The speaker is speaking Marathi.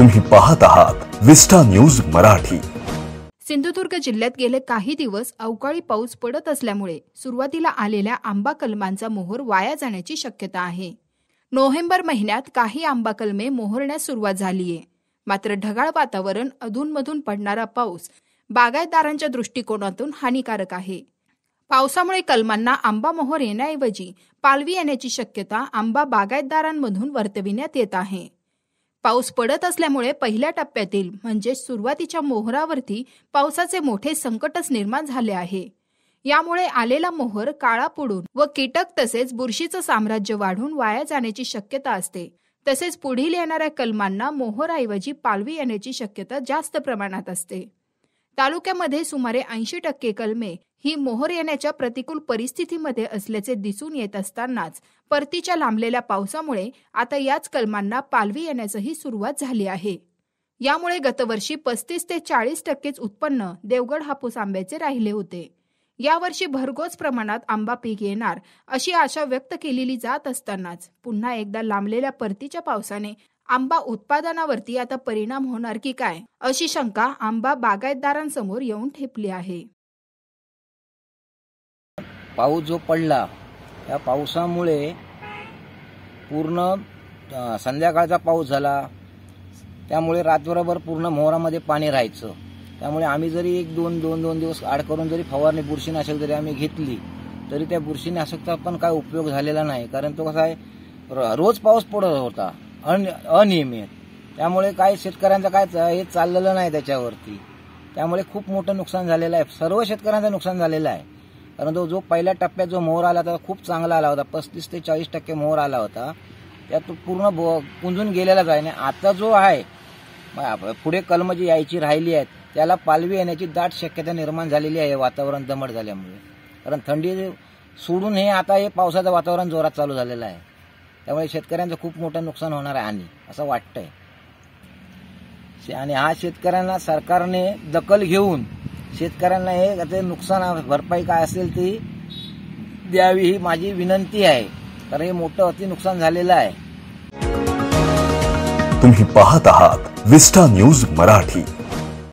तुम्ही पाहत आहात विस्टा न्यूज मराठी सिंधुदुर्ग जिल्ह्यात गेले काही दिवस अवकाळी पाऊस पडत असल्यामुळे सुरुवातीला आलेल्या आंबा कलमांचा मोहर वाया जाण्याची शक्यता आहे नोव्हेंबर महिन्यात काही आंबा कलमे मोहरण्यास सुरुवात झालीये मात्र ढगाळ वातावरण अधूनमधून पडणारा पाऊस बागायतदारांच्या दृष्टिकोनातून हानिकारक आहे पावसामुळे कलमांना आंबा मोहर येण्याऐवजी पालवी येण्याची शक्यता आंबा बागायतदारांमधून वर्तविण्यात येत आहे पाऊस पडत असल्यामुळे पहिल्या टप्प्यातील म्हणजे सुरुवातीच्या मोहरावरती पावसाचे मोठे संकटच निर्माण झाले आहे यामुळे आलेला मोहर काळा पुडून व कीटक तसेच बुरशीचं साम्राज्य वाढून वाया जाण्याची शक्यता असते तसेच पुढील येणाऱ्या कलमांना मोहराऐवजी पालवी येण्याची शक्यता जास्त प्रमाणात असते तालुक्यामध्ये सुमारे ऐंशी टक्के कलमे ही मोहर येण्याच्या प्रतिकूल परिस्थितीमध्ये असल्याचे दिसून येत असतानाच परतीच्या लांबलेल्या पावसामुळे आता याच कलमांना पालवी येण्याचंही सुरुवात झाली आहे यामुळे गतवर्षी पस्तीस ते चाळीस टक्केच उत्पन्न देवगड हापूस आंब्याचे राहिले होते यावर्षी भरघोस प्रमाणात आंबा पीक येणार अशी आशा व्यक्त केलेली जात असतानाच पुन्हा एकदा लांबलेल्या परतीच्या पावसाने आंबा उत्पादनावरती आता परिणाम होणार की काय अशी शंका आंबा बागायतदारांसमोर येऊन ठेपली आहे पाऊस जो पडला त्या पावसामुळे पूर्ण संध्याकाळचा पाऊस झाला त्यामुळे रात्रभर पूर्ण मोहरामध्ये पाणी राहायचं त्यामुळे आम्ही जरी एक दोन दोन दोन दिवस आड करून जरी फवारणी बुरशीनाशक जरी आम्ही घेतली तरी त्या बुरशीनाशकचा पण काय उपयोग झालेला नाही कारण तो कसा आहे रोज पाऊस पडत होता अनियमित त्यामुळे काय शेतकऱ्यांचं काय हे चाललेलं नाही त्याच्यावरती त्यामुळे खूप मोठं नुकसान झालेलं आहे सर्व शेतकऱ्यांचं नुकसान झालेलं आहे परंतु जो पहिल्या टप्प्यात जो मोहर आला होता खूप चांगला आला होता पस्तीस ते चाळीस टक्के मोहर आला होता त्यात पूर्ण कुंजून गेलेलाच आहे आणि आता जो आहे पुढे कलम जी यायची राहिली आहेत त्याला पालवी येण्याची दाट शक्यता निर्माण झालेली आहे वातावरण दमट झाल्यामुळे कारण थंडी सोडून हे आता हे पावसाचं वातावरण जोरात चालू झालेलं आहे त्यामुळे शेतकऱ्यांचं खूप मोठं नुकसान होणार आहे आणि असं वाटतंय आणि हा शेतकऱ्यांना सरकारने दखल घेऊन शेतकऱ्यांना हे ते नुकसान भरपाई काय असेल ती द्यावी ही माझी विनंती आहे कारण हे मोठं अति नुकसान झालेलं आहे तुम्ही पाहत आहात विस्टा न्यूज मराठी